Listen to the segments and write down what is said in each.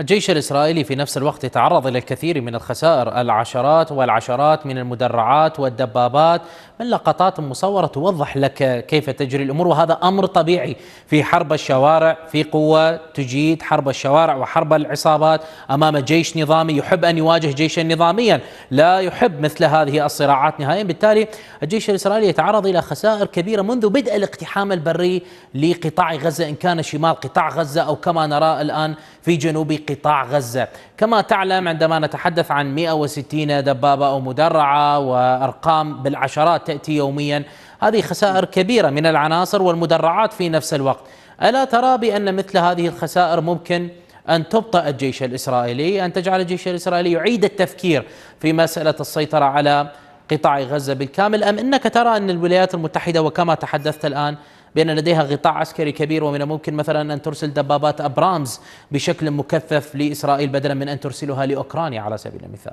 الجيش الإسرائيلي في نفس الوقت تعرض إلى الكثير من الخسائر العشرات والعشرات من المدرعات والدبابات من لقطات مصورة توضح لك كيف تجري الأمور وهذا أمر طبيعي في حرب الشوارع في قوة تجيد حرب الشوارع وحرب العصابات أمام جيش نظامي يحب أن يواجه جيشا نظاميا لا يحب مثل هذه الصراعات نهائيا بالتالي الجيش الإسرائيلي يتعرض إلى خسائر كبيرة منذ بدء الاقتحام البري لقطاع غزة إن كان شمال قطاع غزة أو كما نرى الآن في جنوب قطاع غزة كما تعلم عندما نتحدث عن 160 دبابة أو مدرعة وأرقام بالعشرات تأتي يوميا هذه خسائر كبيرة من العناصر والمدرعات في نفس الوقت ألا ترى بأن مثل هذه الخسائر ممكن أن تبطأ الجيش الإسرائيلي أن تجعل الجيش الإسرائيلي يعيد التفكير في مسألة السيطرة على قطاع غزة بالكامل أم أنك ترى أن الولايات المتحدة وكما تحدثت الآن بأن لديها غطاء عسكري كبير ومن الممكن مثلا أن ترسل دبابات أبرامز بشكل مكثف لإسرائيل بدلا من أن ترسلها لأوكرانيا على سبيل المثال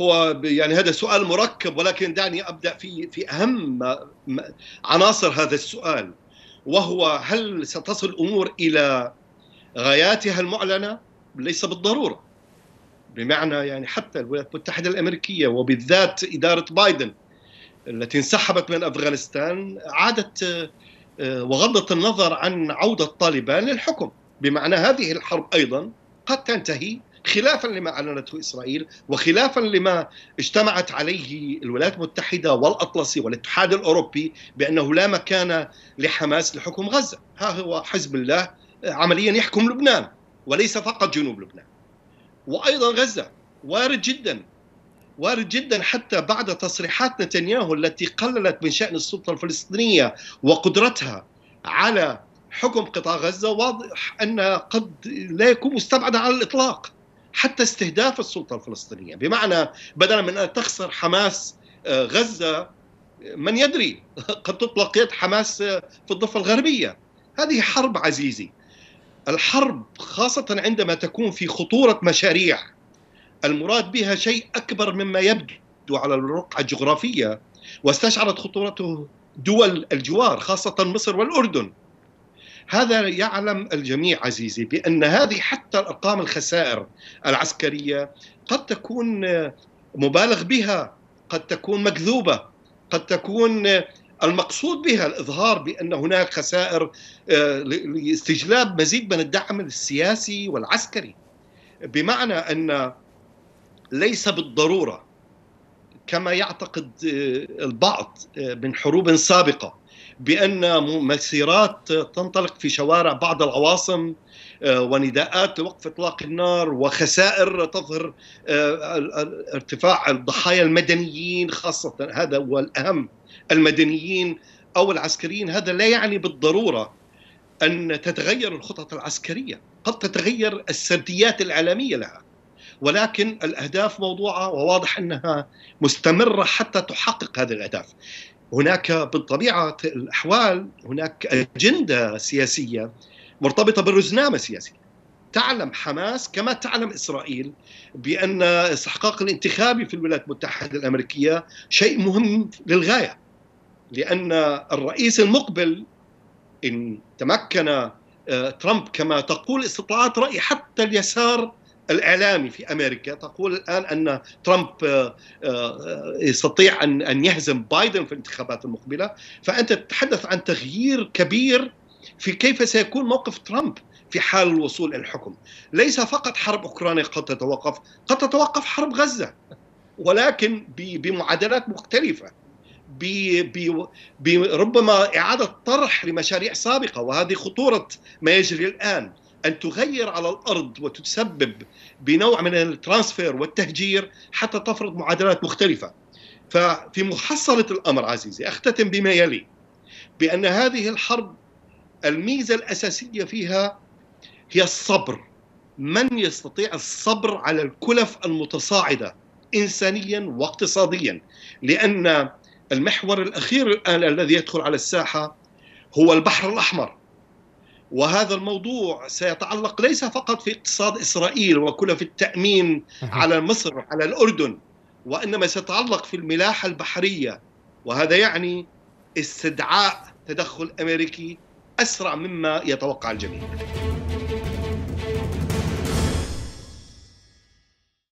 هو يعني هذا سؤال مركب ولكن دعني أبدأ في, في أهم عناصر هذا السؤال وهو هل ستصل الأمور إلى غاياتها المعلنة ليس بالضرورة بمعنى يعني حتى الولايات المتحدة الأمريكية وبالذات إدارة بايدن التي انسحبت من افغانستان عادت آه، وغضت النظر عن عوده طالبان للحكم، بمعنى هذه الحرب ايضا قد تنتهي خلافا لما اعلنته اسرائيل وخلافا لما اجتمعت عليه الولايات المتحده والاطلسي والاتحاد الاوروبي بانه لا مكان لحماس لحكم غزه، ها هو حزب الله آه، عمليا يحكم لبنان وليس فقط جنوب لبنان. وايضا غزه وارد جدا وارد جدا حتى بعد تصريحات نتنياهو التي قللت من شأن السلطة الفلسطينية وقدرتها على حكم قطاع غزة واضح أنها قد لا يكون مستبعدا على الإطلاق حتى استهداف السلطة الفلسطينية بمعنى بدلا من أن تخسر حماس آه، غزة آه، من يدري قد تطلق يد حماس آه، في الضفة الغربية هذه حرب عزيزي الحرب خاصة عندما تكون في خطورة مشاريع المراد بها شيء أكبر مما يبدو على الرقعة الجغرافية واستشعرت خطورته دول الجوار خاصة مصر والأردن هذا يعلم الجميع عزيزي بأن هذه حتى أرقام الخسائر العسكرية قد تكون مبالغ بها قد تكون مكذوبة قد تكون المقصود بها الإظهار بأن هناك خسائر آه، لاستجلاب مزيد من الدعم السياسي والعسكري بمعنى أن ليس بالضروره كما يعتقد آه، البعض آه، من حروب سابقه بان مسيرات تنطلق في شوارع بعض العواصم آه، ونداءات لوقف اطلاق النار وخسائر تظهر ارتفاع الضحايا المدنيين خاصه هذا هو الاهم المدنيين او العسكريين هذا لا يعني بالضروره ان تتغير الخطط العسكريه قد تتغير السرديات الاعلاميه لها ولكن الاهداف موضوعه وواضح انها مستمره حتى تحقق هذه الاهداف. هناك بطبيعه الاحوال هناك اجنده سياسيه مرتبطه بالرزنامه السياسيه. تعلم حماس كما تعلم اسرائيل بان استحقاق الانتخابي في الولايات المتحده الامريكيه شيء مهم للغايه. لان الرئيس المقبل ان تمكن آه، ترامب كما تقول استطاعات راي حتى اليسار الاعلامي في امريكا تقول الان ان ترامب آه، آه، يستطيع ان ان يهزم بايدن في الانتخابات المقبله فانت تتحدث عن تغيير كبير في كيف سيكون موقف ترامب في حال الوصول الى الحكم ليس فقط حرب اوكرانيا قد تتوقف قد تتوقف حرب غزه ولكن بمعادلات مختلفه بربما اعاده طرح لمشاريع سابقه وهذه خطوره ما يجري الان ان تغير على الارض وتسبب بنوع من الترانسفير والتهجير حتى تفرض معادلات مختلفه. ففي محصله الامر عزيزي اختتم بما يلي بان هذه الحرب الميزه الاساسيه فيها هي الصبر. من يستطيع الصبر على الكلف المتصاعده انسانيا واقتصاديا لان المحور الاخير الان الذي يدخل على الساحه هو البحر الاحمر وهذا الموضوع سيتعلق ليس فقط في اقتصاد اسرائيل وكل في التامين على مصر على الاردن وانما سيتعلق في الملاحه البحريه وهذا يعني استدعاء تدخل امريكي اسرع مما يتوقع الجميع.